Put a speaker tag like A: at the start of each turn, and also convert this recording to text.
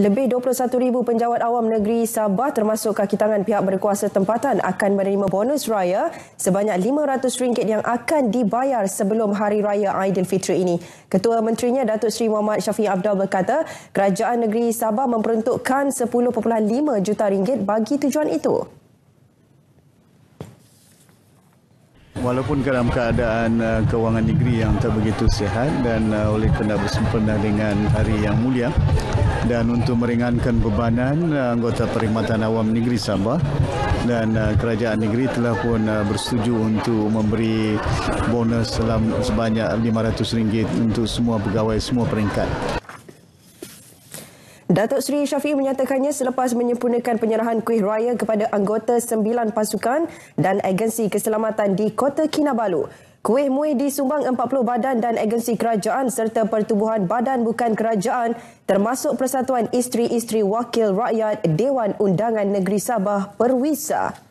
A: Lebih 21,000 penjawat awam negeri Sabah termasuk kaki tangan pihak berkuasa tempatan akan menerima bonus raya sebanyak RM500 yang akan dibayar sebelum Hari Raya Aidilfitri ini. Ketua Menterinya Datuk Seri Muhammad Syafiq Abdul berkata, Kerajaan Negeri Sabah memperuntukkan RM10.5 juta ringgit bagi tujuan itu.
B: Walaupun dalam keadaan eh, kewangan negeri yang tak begitu sihat dan eh, oleh kena bersempena dengan hari yang mulia dan untuk meringankan bebanan eh, anggota perkhidmatan awam negeri Sabah dan kerajaan negeri telah pun uh, bersetuju untuk memberi bonus selam sebanyak RM500 untuk semua pegawai semua peringkat.
A: Datuk Seri Syafiq menyatakannya selepas menyempurnakan penyerahan kuih raya kepada anggota sembilan pasukan dan agensi keselamatan di Kota Kinabalu. Kuih muih disumbang 40 badan dan agensi kerajaan serta pertubuhan badan bukan kerajaan termasuk Persatuan Isteri-Isteri Wakil Rakyat Dewan Undangan Negeri Sabah Perwisa.